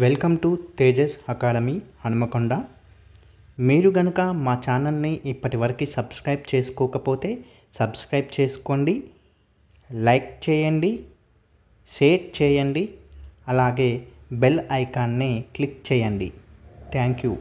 welcome to Tejas academy Hanumakonda మీరు గనుక మా ఛానల్ని ఇప్పటివరకు సబ్స్క్రైబ్ చేసుకోకపోతే సబ్స్క్రైబ్ చేసుకోండి లైక్ చేయండి షేర్ చేయండి అలాగే బెల్ ఐకాన్ని క్లిక్ చేయండి థ్యాంక్ యూ